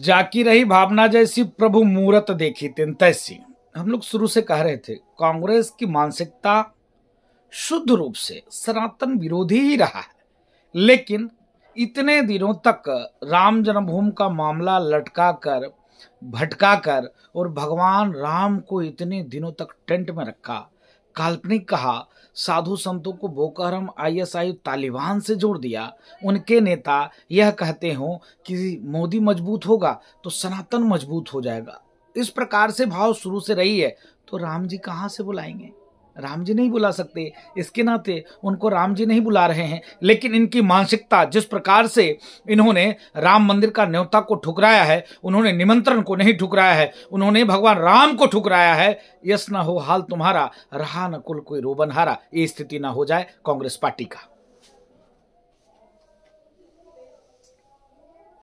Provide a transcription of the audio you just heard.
जाकी रही भावना जैसी प्रभु मूरत देखी तीन तैसी हम लोग शुरू से कह रहे थे कांग्रेस की मानसिकता शुद्ध रूप से सनातन विरोधी ही रहा है लेकिन इतने दिनों तक राम जन्मभूमि का मामला लटका कर भटका कर और भगवान राम को इतने दिनों तक टेंट में रखा काल्पनिक कहा साधु संतों को बोकरम आईएसआई तालिबान से जोड़ दिया उनके नेता यह कहते हो कि मोदी मजबूत होगा तो सनातन मजबूत हो जाएगा इस प्रकार से भाव शुरू से रही है तो राम जी कहाँ से बुलाएंगे राम जी नहीं बुला सकते इसके नाते उनको राम जी नहीं बुला रहे हैं लेकिन इनकी मानसिकता जिस प्रकार से इन्होंने राम मंदिर का न्योता को ठुकराया है उन्होंने निमंत्रण को नहीं ठुकराया है उन्होंने भगवान राम को ठुकराया है यस ना हो हाल तुम्हारा रहा न कुल कोई रोबनहारा ये स्थिति ना हो जाए कांग्रेस पार्टी का